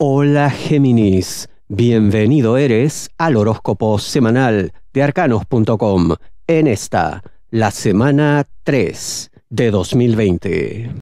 Hola Géminis, bienvenido eres al horóscopo semanal de arcanos.com en esta, la semana 3 de 2020.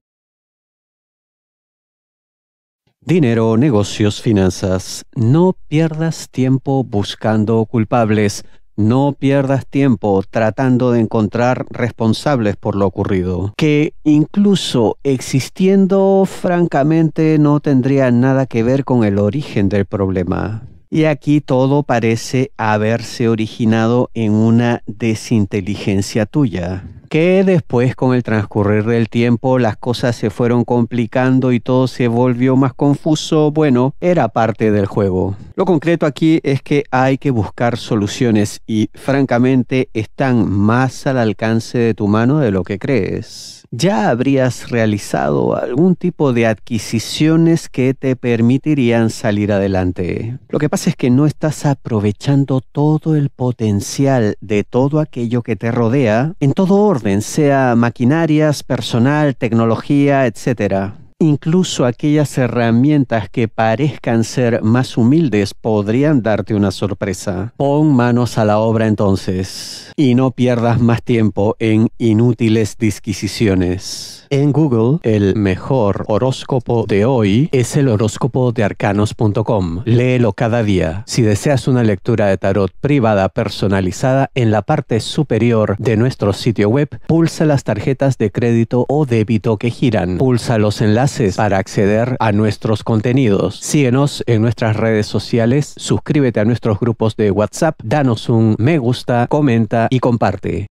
Dinero, negocios, finanzas. No pierdas tiempo buscando culpables. No pierdas tiempo tratando de encontrar responsables por lo ocurrido, que incluso existiendo francamente no tendría nada que ver con el origen del problema. Y aquí todo parece haberse originado en una desinteligencia tuya que después con el transcurrir del tiempo las cosas se fueron complicando y todo se volvió más confuso, bueno, era parte del juego. Lo concreto aquí es que hay que buscar soluciones y francamente están más al alcance de tu mano de lo que crees ya habrías realizado algún tipo de adquisiciones que te permitirían salir adelante. Lo que pasa es que no estás aprovechando todo el potencial de todo aquello que te rodea en todo orden, sea maquinarias, personal, tecnología, etc. Incluso aquellas herramientas que parezcan ser más humildes podrían darte una sorpresa. Pon manos a la obra entonces y no pierdas más tiempo en inútiles disquisiciones. En Google, el mejor horóscopo de hoy es el horóscopo de arcanos.com. Léelo cada día. Si deseas una lectura de tarot privada personalizada en la parte superior de nuestro sitio web, pulsa las tarjetas de crédito o débito que giran. Pulsa los para acceder a nuestros contenidos. Síguenos en nuestras redes sociales, suscríbete a nuestros grupos de WhatsApp, danos un me gusta, comenta y comparte.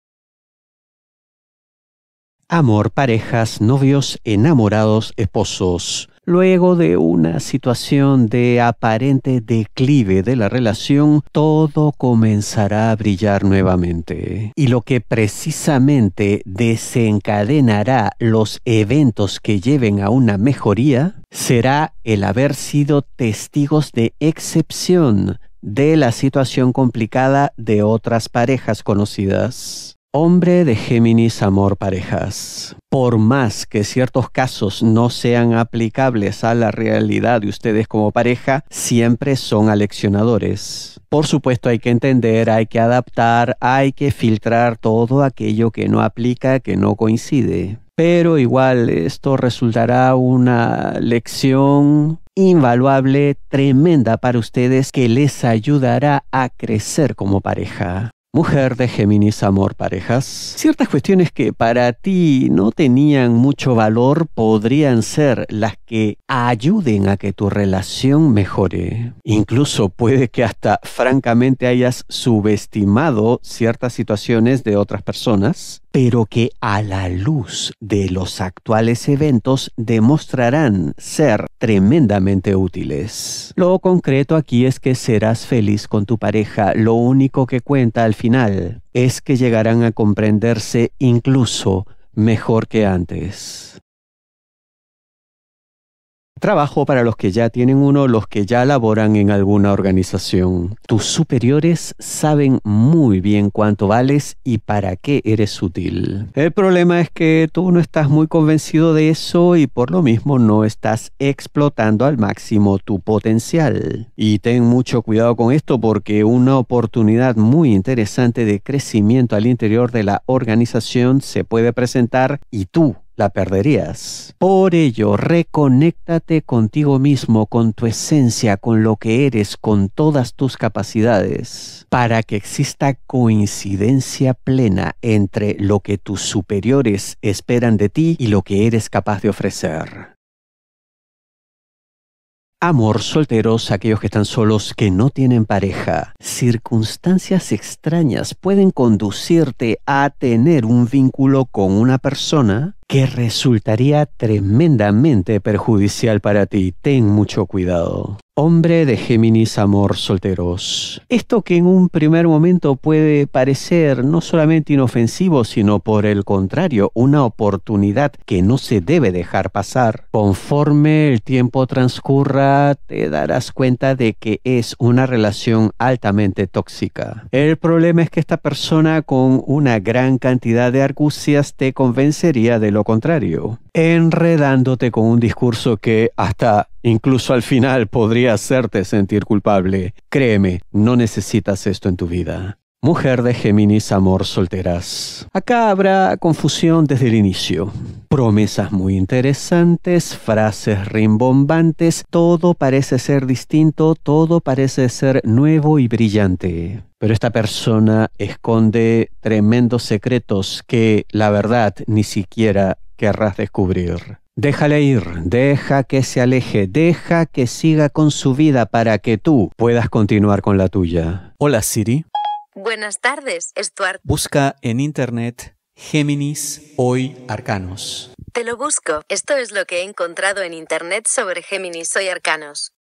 Amor, parejas, novios, enamorados, esposos. Luego de una situación de aparente declive de la relación, todo comenzará a brillar nuevamente. Y lo que precisamente desencadenará los eventos que lleven a una mejoría será el haber sido testigos de excepción de la situación complicada de otras parejas conocidas. Hombre de Géminis Amor Parejas, por más que ciertos casos no sean aplicables a la realidad de ustedes como pareja, siempre son aleccionadores. Por supuesto hay que entender, hay que adaptar, hay que filtrar todo aquello que no aplica, que no coincide. Pero igual esto resultará una lección invaluable, tremenda para ustedes, que les ayudará a crecer como pareja. Mujer de Géminis, amor, parejas. Ciertas cuestiones que para ti no tenían mucho valor podrían ser las que ayuden a que tu relación mejore. Incluso puede que hasta francamente hayas subestimado ciertas situaciones de otras personas pero que a la luz de los actuales eventos demostrarán ser tremendamente útiles. Lo concreto aquí es que serás feliz con tu pareja, lo único que cuenta al final es que llegarán a comprenderse incluso mejor que antes. Trabajo para los que ya tienen uno, los que ya laboran en alguna organización. Tus superiores saben muy bien cuánto vales y para qué eres útil. El problema es que tú no estás muy convencido de eso y por lo mismo no estás explotando al máximo tu potencial. Y ten mucho cuidado con esto porque una oportunidad muy interesante de crecimiento al interior de la organización se puede presentar y tú la perderías. Por ello, reconéctate contigo mismo, con tu esencia, con lo que eres, con todas tus capacidades, para que exista coincidencia plena entre lo que tus superiores esperan de ti y lo que eres capaz de ofrecer. Amor, solteros, aquellos que están solos, que no tienen pareja. Circunstancias extrañas pueden conducirte a tener un vínculo con una persona que resultaría tremendamente perjudicial para ti. Ten mucho cuidado. Hombre de Géminis, amor solteros. Esto que en un primer momento puede parecer no solamente inofensivo, sino por el contrario, una oportunidad que no se debe dejar pasar. Conforme el tiempo transcurra, te darás cuenta de que es una relación altamente tóxica. El problema es que esta persona con una gran cantidad de argucias te convencería de lo contrario, enredándote con un discurso que hasta Incluso al final podría hacerte sentir culpable. Créeme, no necesitas esto en tu vida. Mujer de Géminis, amor solteras. Acá habrá confusión desde el inicio. Promesas muy interesantes, frases rimbombantes, todo parece ser distinto, todo parece ser nuevo y brillante. Pero esta persona esconde tremendos secretos que, la verdad, ni siquiera querrás descubrir. Déjale ir, deja que se aleje, deja que siga con su vida para que tú puedas continuar con la tuya. Hola Siri. Buenas tardes, Stuart. Busca en internet Géminis hoy arcanos. Te lo busco. Esto es lo que he encontrado en internet sobre Géminis hoy arcanos.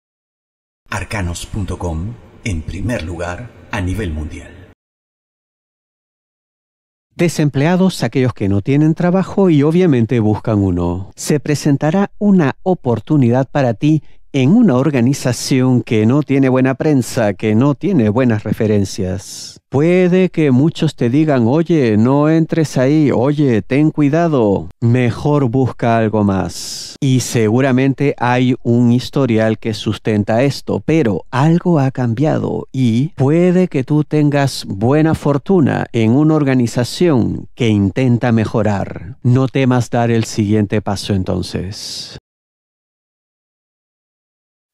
Arcanos.com en primer lugar a nivel mundial desempleados, aquellos que no tienen trabajo y obviamente buscan uno. Se presentará una oportunidad para ti en una organización que no tiene buena prensa, que no tiene buenas referencias. Puede que muchos te digan, oye, no entres ahí, oye, ten cuidado, mejor busca algo más. Y seguramente hay un historial que sustenta esto, pero algo ha cambiado y puede que tú tengas buena fortuna en una organización que intenta mejorar. No temas dar el siguiente paso entonces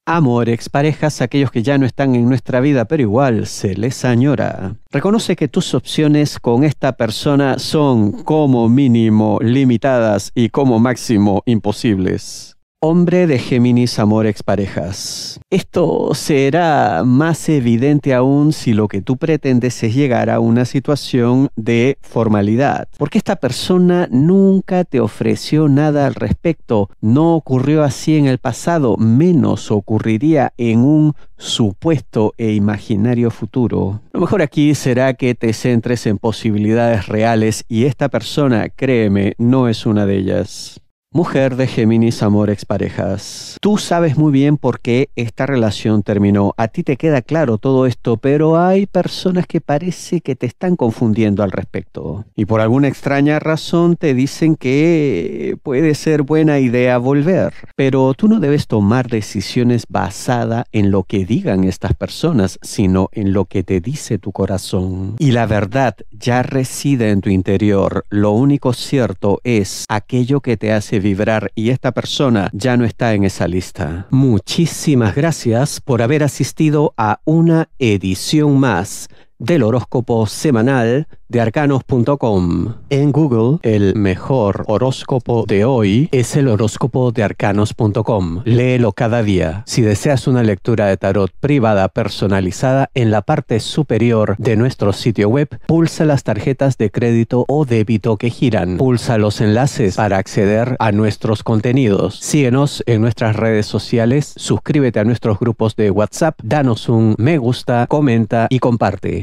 amor, exparejas, aquellos que ya no están en nuestra vida, pero igual se les añora. Reconoce que tus opciones con esta persona son como mínimo limitadas y como máximo imposibles. Hombre de Géminis, amor, exparejas. Esto será más evidente aún si lo que tú pretendes es llegar a una situación de formalidad, porque esta persona nunca te ofreció nada al respecto, no ocurrió así en el pasado, menos ocurriría en un supuesto e imaginario futuro. Lo mejor aquí será que te centres en posibilidades reales y esta persona, créeme, no es una de ellas. Mujer de Géminis, amor, exparejas. Tú sabes muy bien por qué esta relación terminó. A ti te queda claro todo esto, pero hay personas que parece que te están confundiendo al respecto. Y por alguna extraña razón te dicen que puede ser buena idea volver. Pero tú no debes tomar decisiones basadas en lo que digan estas personas, sino en lo que te dice tu corazón. Y la verdad ya reside en tu interior. Lo único cierto es aquello que te hace bien y esta persona ya no está en esa lista. Muchísimas gracias por haber asistido a una edición más del horóscopo semanal de arcanos.com. En Google, el mejor horóscopo de hoy es el horóscopo de arcanos.com. Léelo cada día. Si deseas una lectura de tarot privada personalizada en la parte superior de nuestro sitio web, pulsa las tarjetas de crédito o débito que giran. Pulsa los enlaces para acceder a nuestros contenidos. Síguenos en nuestras redes sociales, suscríbete a nuestros grupos de WhatsApp, danos un me gusta, comenta y comparte.